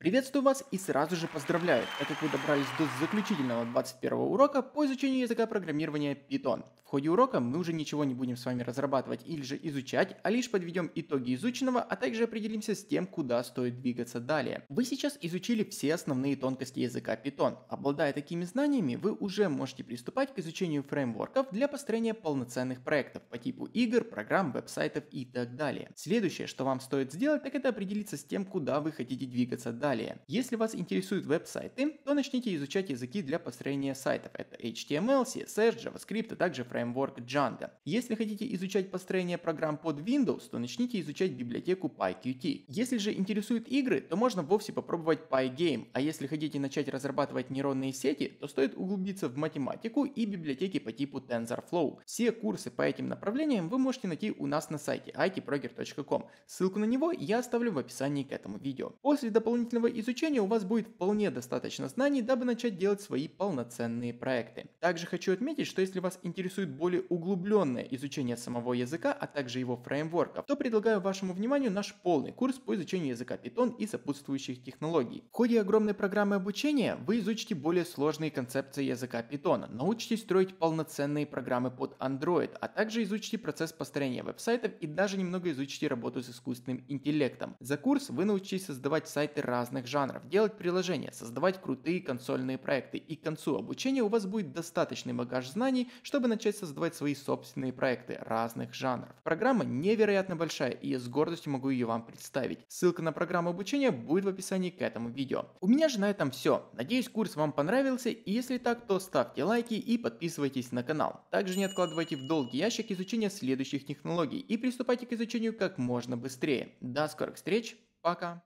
Приветствую вас и сразу же поздравляю, так как вы добрались до заключительного 21 урока по изучению языка программирования Python. В ходе урока мы уже ничего не будем с вами разрабатывать или же изучать, а лишь подведем итоги изученного, а также определимся с тем, куда стоит двигаться далее. Вы сейчас изучили все основные тонкости языка Python. Обладая такими знаниями, вы уже можете приступать к изучению фреймворков для построения полноценных проектов по типу игр, программ, веб-сайтов и так далее. Следующее, что вам стоит сделать, так это определиться с тем, куда вы хотите двигаться далее. Далее, если вас интересуют веб-сайты, то начните изучать языки для построения сайтов. Это HTML, CSS, JavaScript, а также фреймворк Django. Если хотите изучать построение программ под Windows, то начните изучать библиотеку PyQt. Если же интересуют игры, то можно вовсе попробовать PyGame, а если хотите начать разрабатывать нейронные сети, то стоит углубиться в математику и библиотеки по типу TensorFlow. Все курсы по этим направлениям вы можете найти у нас на сайте itproger.com. Ссылку на него я оставлю в описании к этому видео. После дополнительного самостоятельного изучения у вас будет вполне достаточно знаний, дабы начать делать свои полноценные проекты. Также хочу отметить, что если вас интересует более углубленное изучение самого языка, а также его фреймворков, то предлагаю вашему вниманию наш полный курс по изучению языка Python и сопутствующих технологий. В ходе огромной программы обучения вы изучите более сложные концепции языка Python, научитесь строить полноценные программы под Android, а также изучите процесс построения веб-сайтов и даже немного изучите работу с искусственным интеллектом. За курс вы научитесь создавать сайты разных разных жанров, делать приложения, создавать крутые консольные проекты, и к концу обучения у вас будет достаточный багаж знаний, чтобы начать создавать свои собственные проекты разных жанров. Программа невероятно большая, и я с гордостью могу ее вам представить. Ссылка на программу обучения будет в описании к этому видео. У меня же на этом все. Надеюсь, курс вам понравился, и если так, то ставьте лайки и подписывайтесь на канал. Также не откладывайте в долгий ящик изучение следующих технологий и приступайте к изучению как можно быстрее. До скорых встреч, пока!